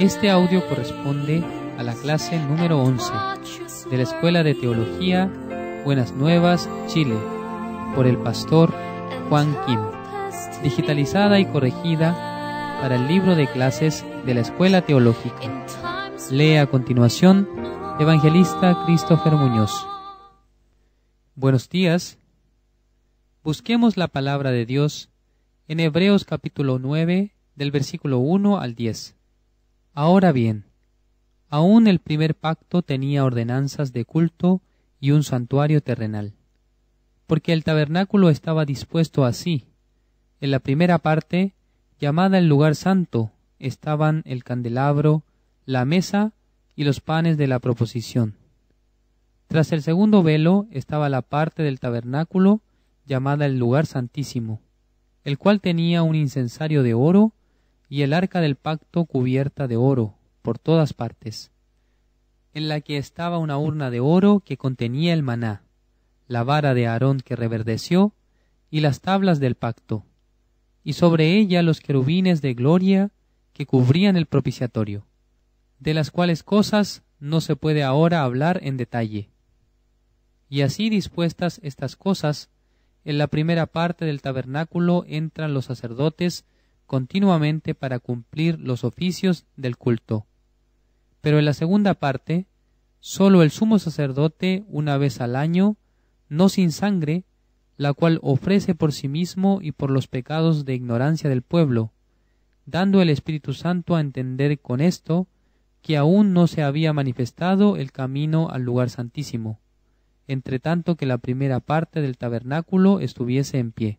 Este audio corresponde a la clase número 11 de la Escuela de Teología Buenas Nuevas, Chile, por el pastor Juan Kim, digitalizada y corregida para el libro de clases de la Escuela Teológica. Lee a continuación Evangelista Christopher Muñoz. Buenos días. Busquemos la palabra de Dios en Hebreos capítulo 9, del versículo 1 al 10. Ahora bien, aún el primer pacto tenía ordenanzas de culto y un santuario terrenal, porque el tabernáculo estaba dispuesto así. En la primera parte, llamada el lugar santo, estaban el candelabro, la mesa y los panes de la proposición. Tras el segundo velo estaba la parte del tabernáculo llamada el lugar santísimo, el cual tenía un incensario de oro y el arca del pacto cubierta de oro por todas partes, en la que estaba una urna de oro que contenía el maná, la vara de Aarón que reverdeció y las tablas del pacto, y sobre ella los querubines de gloria que cubrían el propiciatorio, de las cuales cosas no se puede ahora hablar en detalle. Y así dispuestas estas cosas, en la primera parte del tabernáculo entran los sacerdotes continuamente para cumplir los oficios del culto. Pero en la segunda parte, sólo el sumo sacerdote una vez al año, no sin sangre, la cual ofrece por sí mismo y por los pecados de ignorancia del pueblo, dando el Espíritu Santo a entender con esto que aún no se había manifestado el camino al lugar santísimo entre tanto que la primera parte del tabernáculo estuviese en pie,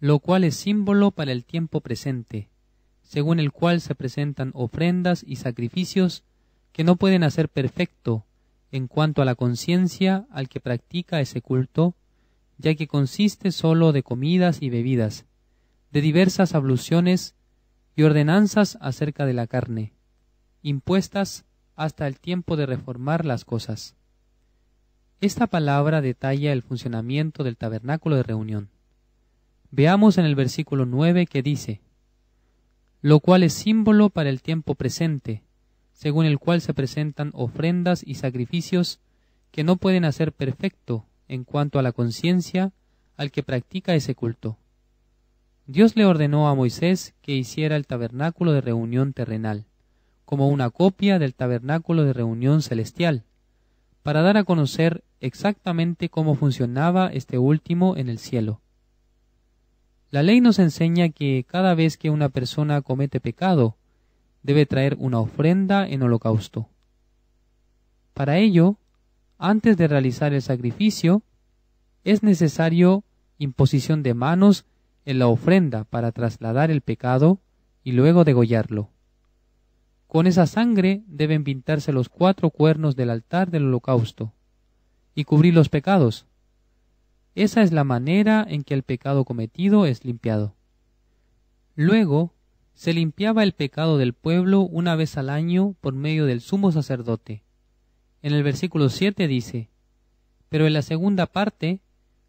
lo cual es símbolo para el tiempo presente, según el cual se presentan ofrendas y sacrificios que no pueden hacer perfecto en cuanto a la conciencia al que practica ese culto, ya que consiste sólo de comidas y bebidas, de diversas abluciones y ordenanzas acerca de la carne, impuestas hasta el tiempo de reformar las cosas. Esta palabra detalla el funcionamiento del tabernáculo de reunión. Veamos en el versículo 9 que dice, lo cual es símbolo para el tiempo presente, según el cual se presentan ofrendas y sacrificios que no pueden hacer perfecto en cuanto a la conciencia al que practica ese culto. Dios le ordenó a Moisés que hiciera el tabernáculo de reunión terrenal, como una copia del tabernáculo de reunión celestial, para dar a conocer exactamente cómo funcionaba este último en el cielo. La ley nos enseña que cada vez que una persona comete pecado, debe traer una ofrenda en holocausto. Para ello, antes de realizar el sacrificio, es necesario imposición de manos en la ofrenda para trasladar el pecado y luego degollarlo. Con esa sangre deben pintarse los cuatro cuernos del altar del holocausto y cubrir los pecados. Esa es la manera en que el pecado cometido es limpiado. Luego, se limpiaba el pecado del pueblo una vez al año por medio del sumo sacerdote. En el versículo 7 dice, Pero en la segunda parte,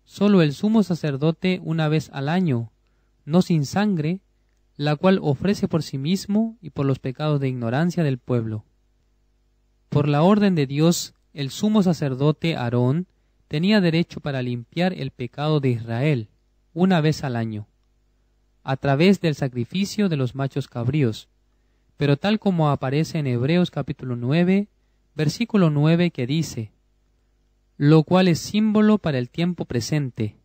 sólo el sumo sacerdote una vez al año, no sin sangre, la cual ofrece por sí mismo y por los pecados de ignorancia del pueblo. Por la orden de Dios, el sumo sacerdote Aarón tenía derecho para limpiar el pecado de Israel una vez al año, a través del sacrificio de los machos cabríos, pero tal como aparece en Hebreos capítulo 9, versículo 9 que dice, lo cual es símbolo para el tiempo presente,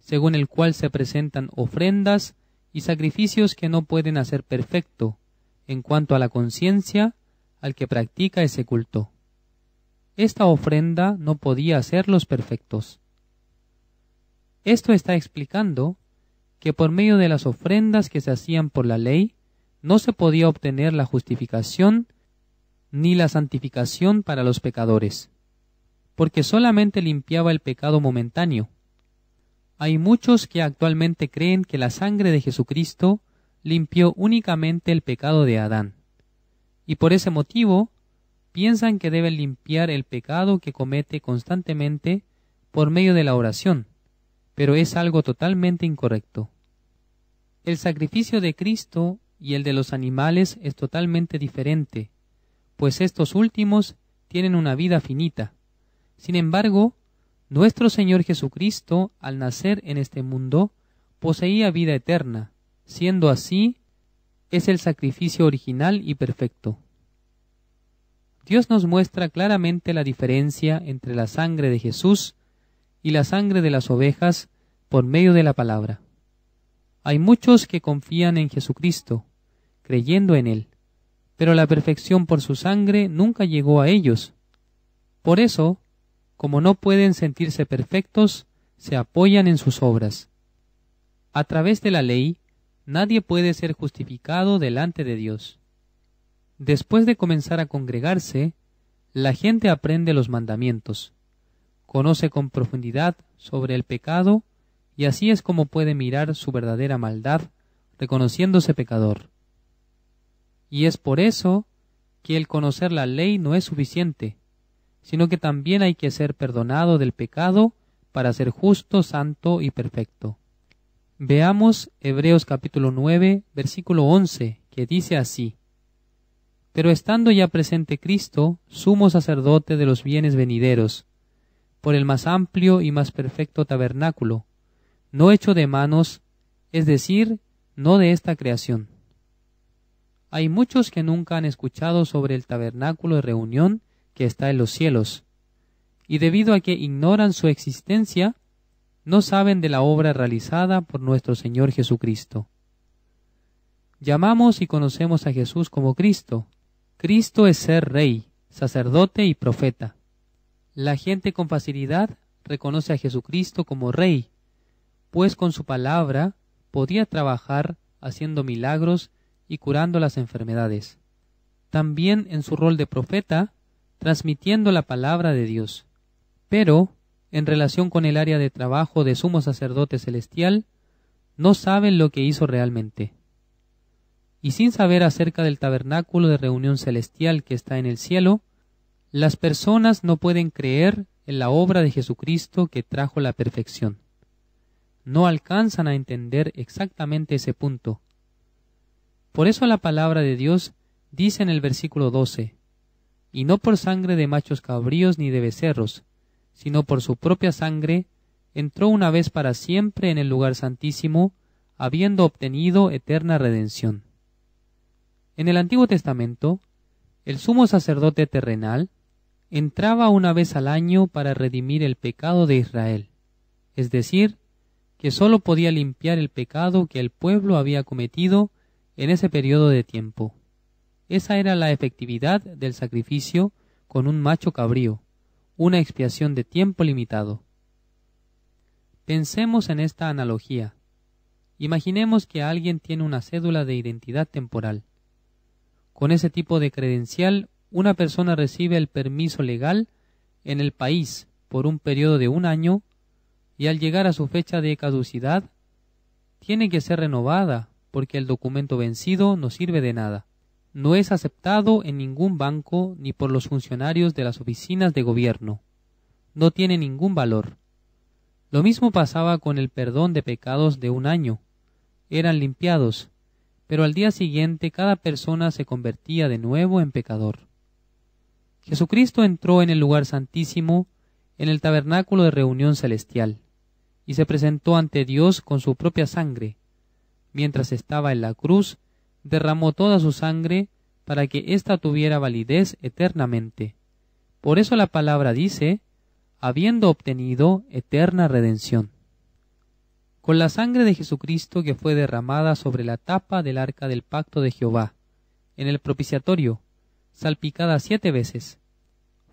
según el cual se presentan ofrendas y sacrificios que no pueden hacer perfecto, en cuanto a la conciencia, al que practica ese culto. Esta ofrenda no podía hacerlos perfectos. Esto está explicando que por medio de las ofrendas que se hacían por la ley, no se podía obtener la justificación ni la santificación para los pecadores, porque solamente limpiaba el pecado momentáneo, hay muchos que actualmente creen que la sangre de Jesucristo limpió únicamente el pecado de Adán, y por ese motivo piensan que deben limpiar el pecado que comete constantemente por medio de la oración, pero es algo totalmente incorrecto. El sacrificio de Cristo y el de los animales es totalmente diferente, pues estos últimos tienen una vida finita. Sin embargo, nuestro Señor Jesucristo, al nacer en este mundo, poseía vida eterna, siendo así, es el sacrificio original y perfecto. Dios nos muestra claramente la diferencia entre la sangre de Jesús y la sangre de las ovejas por medio de la palabra. Hay muchos que confían en Jesucristo, creyendo en Él, pero la perfección por su sangre nunca llegó a ellos. Por eso, como no pueden sentirse perfectos, se apoyan en sus obras. A través de la ley, nadie puede ser justificado delante de Dios. Después de comenzar a congregarse, la gente aprende los mandamientos, conoce con profundidad sobre el pecado y así es como puede mirar su verdadera maldad, reconociéndose pecador. Y es por eso que el conocer la ley no es suficiente, sino que también hay que ser perdonado del pecado para ser justo, santo y perfecto. Veamos Hebreos capítulo 9, versículo 11, que dice así: Pero estando ya presente Cristo, sumo sacerdote de los bienes venideros, por el más amplio y más perfecto tabernáculo, no hecho de manos, es decir, no de esta creación. Hay muchos que nunca han escuchado sobre el tabernáculo de reunión que está en los cielos, y debido a que ignoran su existencia, no saben de la obra realizada por nuestro Señor Jesucristo. Llamamos y conocemos a Jesús como Cristo. Cristo es ser rey, sacerdote y profeta. La gente con facilidad reconoce a Jesucristo como rey, pues con su palabra podía trabajar haciendo milagros y curando las enfermedades. También en su rol de profeta transmitiendo la palabra de Dios. Pero, en relación con el área de trabajo de sumo sacerdote celestial, no saben lo que hizo realmente. Y sin saber acerca del tabernáculo de reunión celestial que está en el cielo, las personas no pueden creer en la obra de Jesucristo que trajo la perfección. No alcanzan a entender exactamente ese punto. Por eso la palabra de Dios dice en el versículo 12, y no por sangre de machos cabríos ni de becerros, sino por su propia sangre, entró una vez para siempre en el lugar santísimo, habiendo obtenido eterna redención. En el Antiguo Testamento, el sumo sacerdote terrenal entraba una vez al año para redimir el pecado de Israel, es decir, que sólo podía limpiar el pecado que el pueblo había cometido en ese periodo de tiempo. Esa era la efectividad del sacrificio con un macho cabrío, una expiación de tiempo limitado. Pensemos en esta analogía. Imaginemos que alguien tiene una cédula de identidad temporal. Con ese tipo de credencial, una persona recibe el permiso legal en el país por un periodo de un año y al llegar a su fecha de caducidad, tiene que ser renovada porque el documento vencido no sirve de nada no es aceptado en ningún banco ni por los funcionarios de las oficinas de gobierno. No tiene ningún valor. Lo mismo pasaba con el perdón de pecados de un año. Eran limpiados, pero al día siguiente cada persona se convertía de nuevo en pecador. Jesucristo entró en el lugar santísimo, en el tabernáculo de reunión celestial, y se presentó ante Dios con su propia sangre. Mientras estaba en la cruz, derramó toda su sangre para que ésta tuviera validez eternamente. Por eso la palabra dice, habiendo obtenido eterna redención. Con la sangre de Jesucristo que fue derramada sobre la tapa del arca del pacto de Jehová, en el propiciatorio, salpicada siete veces,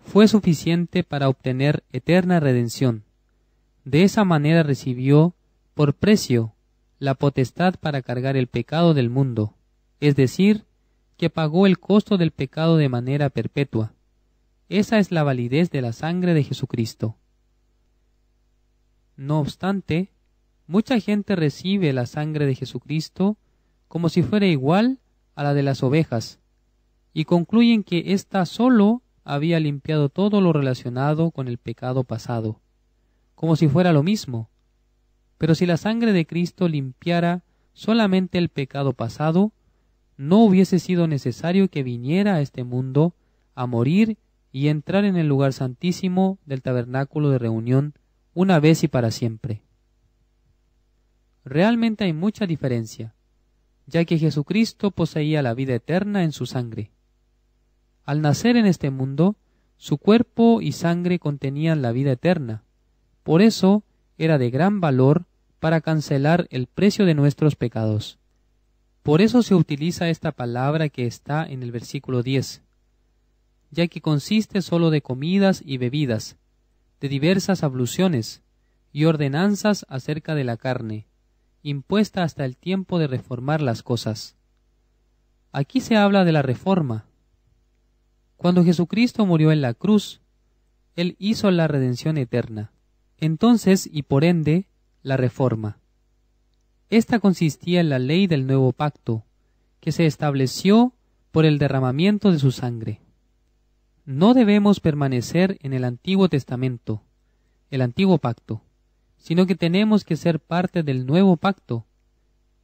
fue suficiente para obtener eterna redención. De esa manera recibió, por precio, la potestad para cargar el pecado del mundo es decir, que pagó el costo del pecado de manera perpetua. Esa es la validez de la sangre de Jesucristo. No obstante, mucha gente recibe la sangre de Jesucristo como si fuera igual a la de las ovejas, y concluyen que ésta solo había limpiado todo lo relacionado con el pecado pasado, como si fuera lo mismo. Pero si la sangre de Cristo limpiara solamente el pecado pasado, no hubiese sido necesario que viniera a este mundo a morir y entrar en el lugar santísimo del tabernáculo de reunión una vez y para siempre. Realmente hay mucha diferencia, ya que Jesucristo poseía la vida eterna en su sangre. Al nacer en este mundo, su cuerpo y sangre contenían la vida eterna. Por eso era de gran valor para cancelar el precio de nuestros pecados. Por eso se utiliza esta palabra que está en el versículo 10, ya que consiste sólo de comidas y bebidas, de diversas abluciones y ordenanzas acerca de la carne, impuesta hasta el tiempo de reformar las cosas. Aquí se habla de la reforma. Cuando Jesucristo murió en la cruz, Él hizo la redención eterna. Entonces, y por ende, la reforma. Esta consistía en la ley del nuevo pacto, que se estableció por el derramamiento de su sangre. No debemos permanecer en el Antiguo Testamento, el Antiguo Pacto, sino que tenemos que ser parte del nuevo pacto.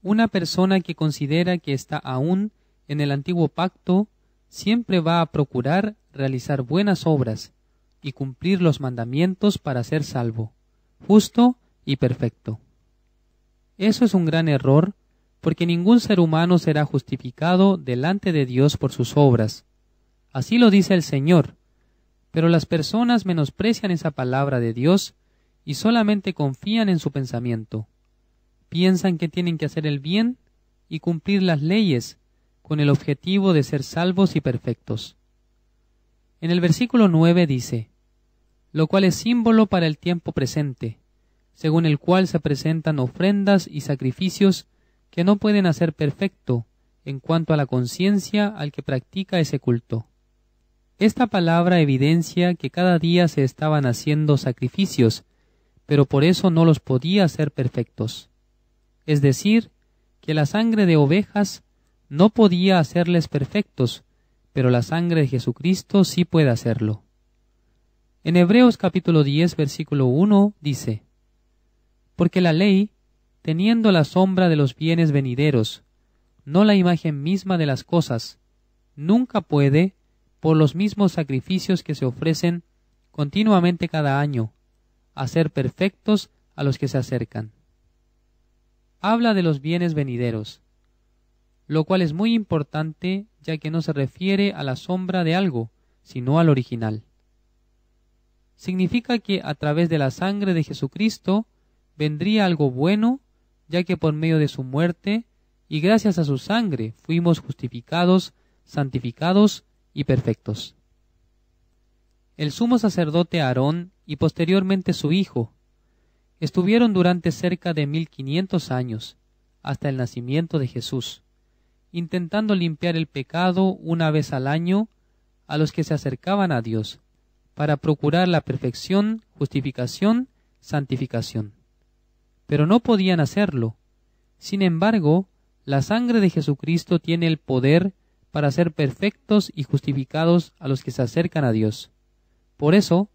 Una persona que considera que está aún en el Antiguo Pacto siempre va a procurar realizar buenas obras y cumplir los mandamientos para ser salvo, justo y perfecto. Eso es un gran error, porque ningún ser humano será justificado delante de Dios por sus obras. Así lo dice el Señor. Pero las personas menosprecian esa palabra de Dios y solamente confían en su pensamiento. Piensan que tienen que hacer el bien y cumplir las leyes con el objetivo de ser salvos y perfectos. En el versículo 9 dice, lo cual es símbolo para el tiempo presente, según el cual se presentan ofrendas y sacrificios que no pueden hacer perfecto en cuanto a la conciencia al que practica ese culto. Esta palabra evidencia que cada día se estaban haciendo sacrificios, pero por eso no los podía hacer perfectos. Es decir, que la sangre de ovejas no podía hacerles perfectos, pero la sangre de Jesucristo sí puede hacerlo. En Hebreos capítulo 10 versículo 1 dice, porque la ley, teniendo la sombra de los bienes venideros, no la imagen misma de las cosas, nunca puede, por los mismos sacrificios que se ofrecen continuamente cada año, hacer perfectos a los que se acercan. Habla de los bienes venideros, lo cual es muy importante ya que no se refiere a la sombra de algo, sino al original. Significa que a través de la sangre de Jesucristo vendría algo bueno, ya que por medio de su muerte y gracias a su sangre fuimos justificados, santificados y perfectos. El sumo sacerdote Aarón y posteriormente su hijo estuvieron durante cerca de mil quinientos años, hasta el nacimiento de Jesús, intentando limpiar el pecado una vez al año a los que se acercaban a Dios, para procurar la perfección, justificación, santificación pero no podían hacerlo. Sin embargo, la sangre de Jesucristo tiene el poder para ser perfectos y justificados a los que se acercan a Dios. Por eso,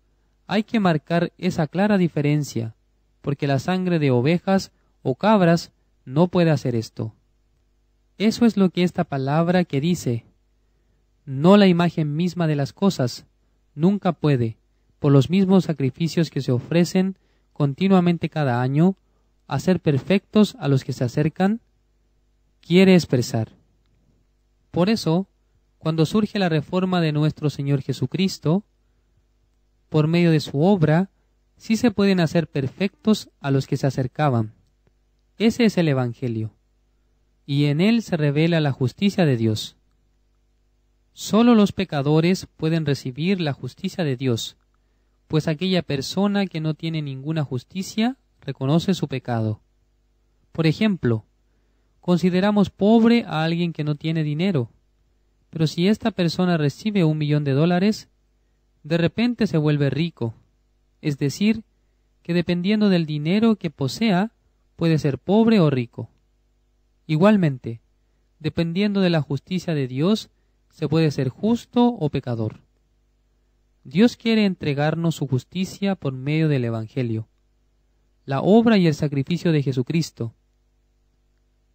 hay que marcar esa clara diferencia, porque la sangre de ovejas o cabras no puede hacer esto. Eso es lo que esta palabra que dice, no la imagen misma de las cosas, nunca puede, por los mismos sacrificios que se ofrecen continuamente cada año, hacer perfectos a los que se acercan, quiere expresar. Por eso, cuando surge la reforma de nuestro Señor Jesucristo, por medio de su obra, sí se pueden hacer perfectos a los que se acercaban. Ese es el Evangelio, y en él se revela la justicia de Dios. Solo los pecadores pueden recibir la justicia de Dios, pues aquella persona que no tiene ninguna justicia reconoce su pecado. Por ejemplo, consideramos pobre a alguien que no tiene dinero, pero si esta persona recibe un millón de dólares, de repente se vuelve rico, es decir, que dependiendo del dinero que posea, puede ser pobre o rico. Igualmente, dependiendo de la justicia de Dios, se puede ser justo o pecador. Dios quiere entregarnos su justicia por medio del Evangelio la obra y el sacrificio de Jesucristo.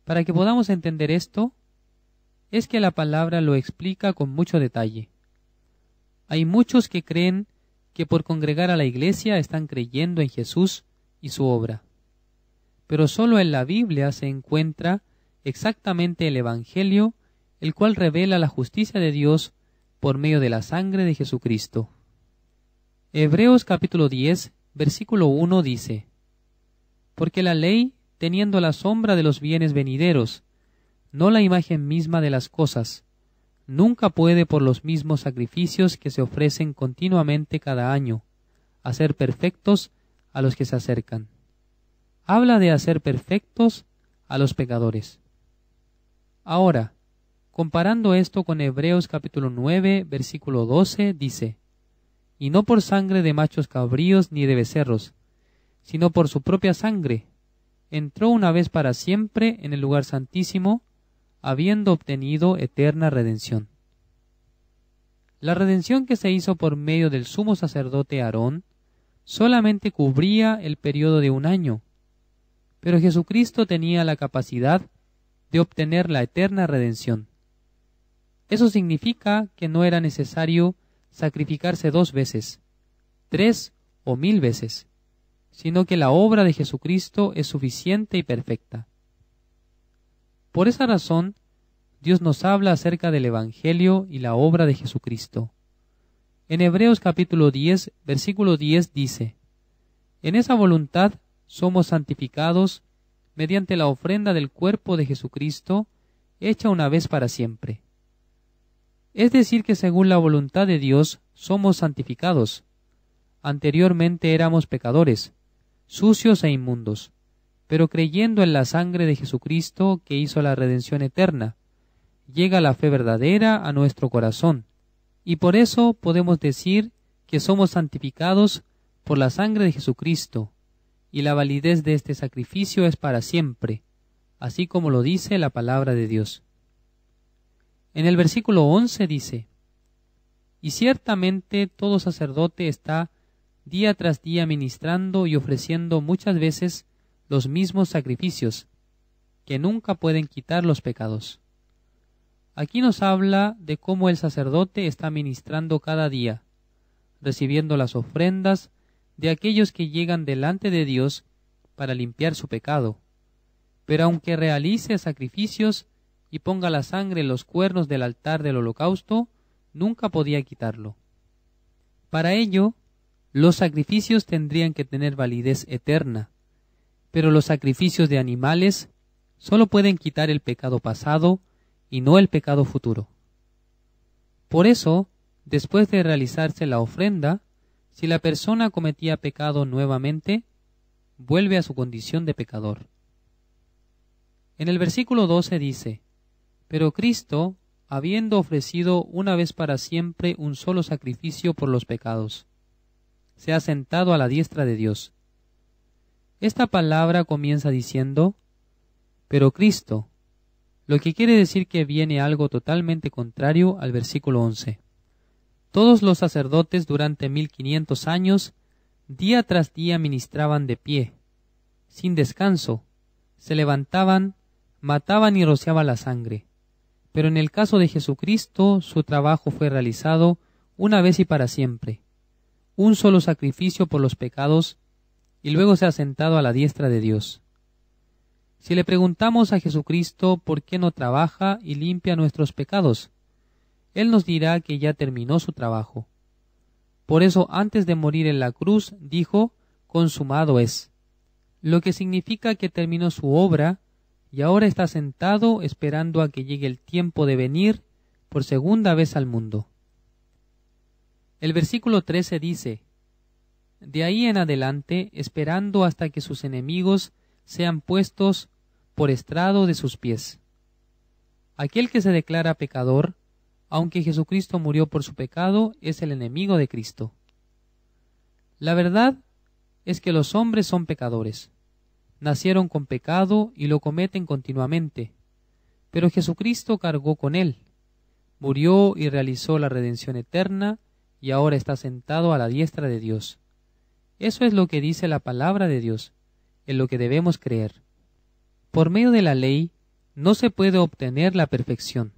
Para que podamos entender esto, es que la palabra lo explica con mucho detalle. Hay muchos que creen que por congregar a la iglesia están creyendo en Jesús y su obra. Pero solo en la Biblia se encuentra exactamente el Evangelio, el cual revela la justicia de Dios por medio de la sangre de Jesucristo. Hebreos capítulo 10, versículo 1 dice, porque la ley, teniendo la sombra de los bienes venideros, no la imagen misma de las cosas, nunca puede por los mismos sacrificios que se ofrecen continuamente cada año, hacer perfectos a los que se acercan. Habla de hacer perfectos a los pecadores. Ahora, comparando esto con Hebreos capítulo 9, versículo 12, dice, Y no por sangre de machos cabríos ni de becerros, sino por su propia sangre, entró una vez para siempre en el lugar santísimo, habiendo obtenido eterna redención. La redención que se hizo por medio del sumo sacerdote Aarón solamente cubría el periodo de un año, pero Jesucristo tenía la capacidad de obtener la eterna redención. Eso significa que no era necesario sacrificarse dos veces, tres o mil veces sino que la obra de Jesucristo es suficiente y perfecta. Por esa razón, Dios nos habla acerca del Evangelio y la obra de Jesucristo. En Hebreos capítulo 10, versículo 10 dice, En esa voluntad somos santificados mediante la ofrenda del cuerpo de Jesucristo, hecha una vez para siempre. Es decir, que según la voluntad de Dios somos santificados. Anteriormente éramos pecadores, sucios e inmundos, pero creyendo en la sangre de Jesucristo que hizo la redención eterna, llega la fe verdadera a nuestro corazón, y por eso podemos decir que somos santificados por la sangre de Jesucristo, y la validez de este sacrificio es para siempre, así como lo dice la palabra de Dios. En el versículo once dice, Y ciertamente todo sacerdote está día tras día ministrando y ofreciendo muchas veces los mismos sacrificios, que nunca pueden quitar los pecados. Aquí nos habla de cómo el sacerdote está ministrando cada día, recibiendo las ofrendas de aquellos que llegan delante de Dios para limpiar su pecado. Pero aunque realice sacrificios y ponga la sangre en los cuernos del altar del holocausto, nunca podía quitarlo. Para ello, los sacrificios tendrían que tener validez eterna, pero los sacrificios de animales solo pueden quitar el pecado pasado y no el pecado futuro. Por eso, después de realizarse la ofrenda, si la persona cometía pecado nuevamente, vuelve a su condición de pecador. En el versículo 12 dice, Pero Cristo, habiendo ofrecido una vez para siempre un solo sacrificio por los pecados, se ha sentado a la diestra de Dios. Esta palabra comienza diciendo, pero Cristo, lo que quiere decir que viene algo totalmente contrario al versículo 11. Todos los sacerdotes durante mil quinientos años, día tras día ministraban de pie, sin descanso, se levantaban, mataban y rociaban la sangre. Pero en el caso de Jesucristo, su trabajo fue realizado una vez y para siempre un solo sacrificio por los pecados y luego se ha sentado a la diestra de Dios. Si le preguntamos a Jesucristo por qué no trabaja y limpia nuestros pecados, Él nos dirá que ya terminó su trabajo. Por eso antes de morir en la cruz dijo, consumado es, lo que significa que terminó su obra y ahora está sentado esperando a que llegue el tiempo de venir por segunda vez al mundo. El versículo 13 dice, De ahí en adelante, esperando hasta que sus enemigos sean puestos por estrado de sus pies. Aquel que se declara pecador, aunque Jesucristo murió por su pecado, es el enemigo de Cristo. La verdad es que los hombres son pecadores. Nacieron con pecado y lo cometen continuamente. Pero Jesucristo cargó con él, murió y realizó la redención eterna y ahora está sentado a la diestra de Dios. Eso es lo que dice la palabra de Dios, en lo que debemos creer. Por medio de la ley no se puede obtener la perfección.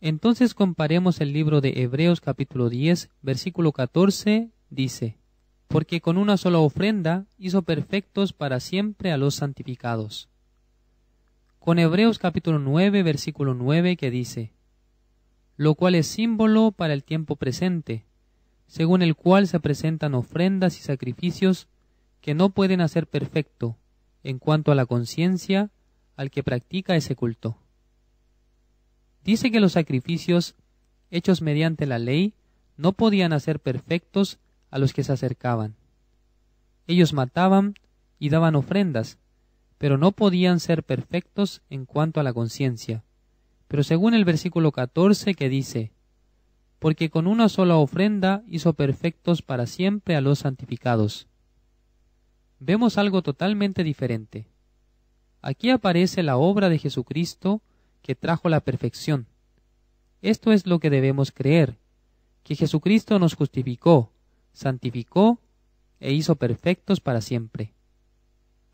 Entonces comparemos el libro de Hebreos capítulo 10, versículo 14, dice, Porque con una sola ofrenda hizo perfectos para siempre a los santificados. Con Hebreos capítulo 9, versículo 9, que dice, lo cual es símbolo para el tiempo presente, según el cual se presentan ofrendas y sacrificios que no pueden hacer perfecto en cuanto a la conciencia al que practica ese culto. Dice que los sacrificios hechos mediante la ley no podían hacer perfectos a los que se acercaban. Ellos mataban y daban ofrendas, pero no podían ser perfectos en cuanto a la conciencia pero según el versículo 14 que dice, porque con una sola ofrenda hizo perfectos para siempre a los santificados. Vemos algo totalmente diferente. Aquí aparece la obra de Jesucristo que trajo la perfección. Esto es lo que debemos creer, que Jesucristo nos justificó, santificó e hizo perfectos para siempre.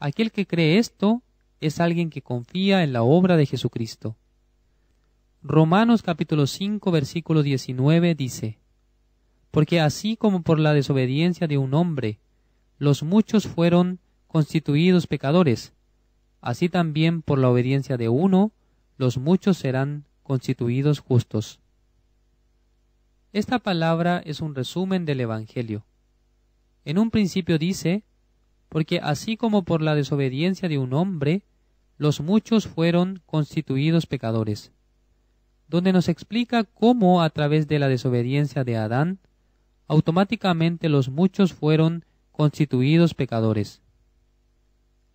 Aquel que cree esto es alguien que confía en la obra de Jesucristo. Romanos capítulo 5 versículo 19 dice, Porque así como por la desobediencia de un hombre, los muchos fueron constituidos pecadores, así también por la obediencia de uno, los muchos serán constituidos justos. Esta palabra es un resumen del Evangelio. En un principio dice, porque así como por la desobediencia de un hombre, los muchos fueron constituidos pecadores donde nos explica cómo a través de la desobediencia de Adán, automáticamente los muchos fueron constituidos pecadores.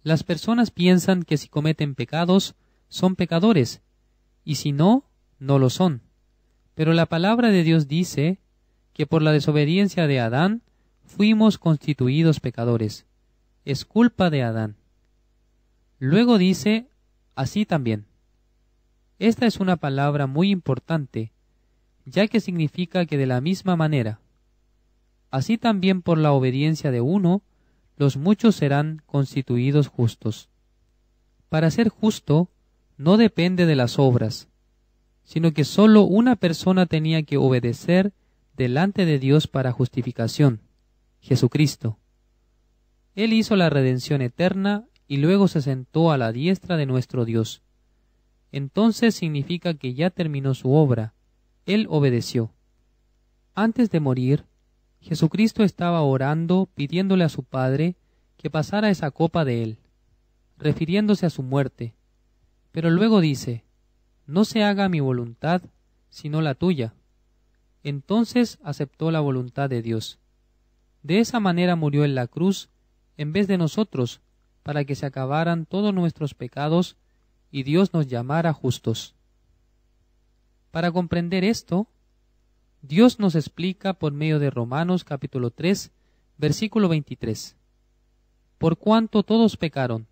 Las personas piensan que si cometen pecados, son pecadores, y si no, no lo son. Pero la palabra de Dios dice que por la desobediencia de Adán fuimos constituidos pecadores. Es culpa de Adán. Luego dice, así también. Esta es una palabra muy importante, ya que significa que de la misma manera. Así también por la obediencia de uno, los muchos serán constituidos justos. Para ser justo, no depende de las obras, sino que sólo una persona tenía que obedecer delante de Dios para justificación, Jesucristo. Él hizo la redención eterna y luego se sentó a la diestra de nuestro Dios entonces significa que ya terminó su obra. Él obedeció. Antes de morir, Jesucristo estaba orando pidiéndole a su Padre que pasara esa copa de él, refiriéndose a su muerte. Pero luego dice, No se haga mi voluntad, sino la tuya. Entonces aceptó la voluntad de Dios. De esa manera murió en la cruz en vez de nosotros, para que se acabaran todos nuestros pecados y Dios nos llamara justos. Para comprender esto, Dios nos explica por medio de Romanos capítulo 3, versículo 23. Por cuanto todos pecaron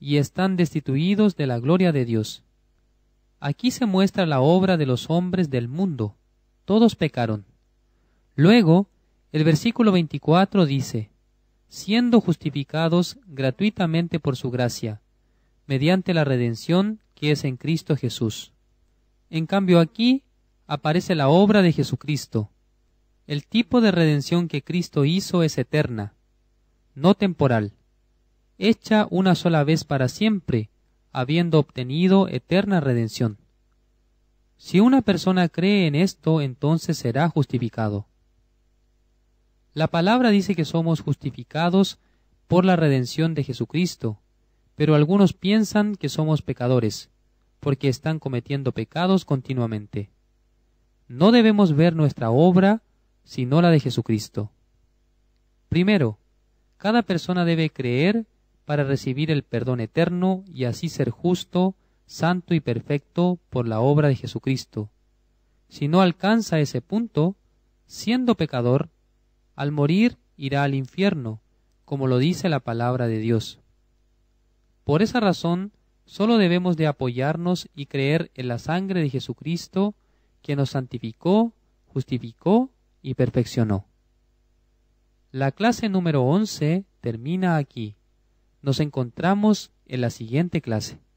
y están destituidos de la gloria de Dios. Aquí se muestra la obra de los hombres del mundo. Todos pecaron. Luego, el versículo 24 dice, siendo justificados gratuitamente por su gracia, mediante la redención que es en Cristo Jesús. En cambio aquí aparece la obra de Jesucristo. El tipo de redención que Cristo hizo es eterna, no temporal, hecha una sola vez para siempre, habiendo obtenido eterna redención. Si una persona cree en esto, entonces será justificado. La palabra dice que somos justificados por la redención de Jesucristo, pero algunos piensan que somos pecadores, porque están cometiendo pecados continuamente. No debemos ver nuestra obra, sino la de Jesucristo. Primero, cada persona debe creer para recibir el perdón eterno y así ser justo, santo y perfecto por la obra de Jesucristo. Si no alcanza ese punto, siendo pecador, al morir irá al infierno, como lo dice la palabra de Dios. Por esa razón, solo debemos de apoyarnos y creer en la sangre de Jesucristo, que nos santificó, justificó y perfeccionó. La clase número 11 termina aquí. Nos encontramos en la siguiente clase.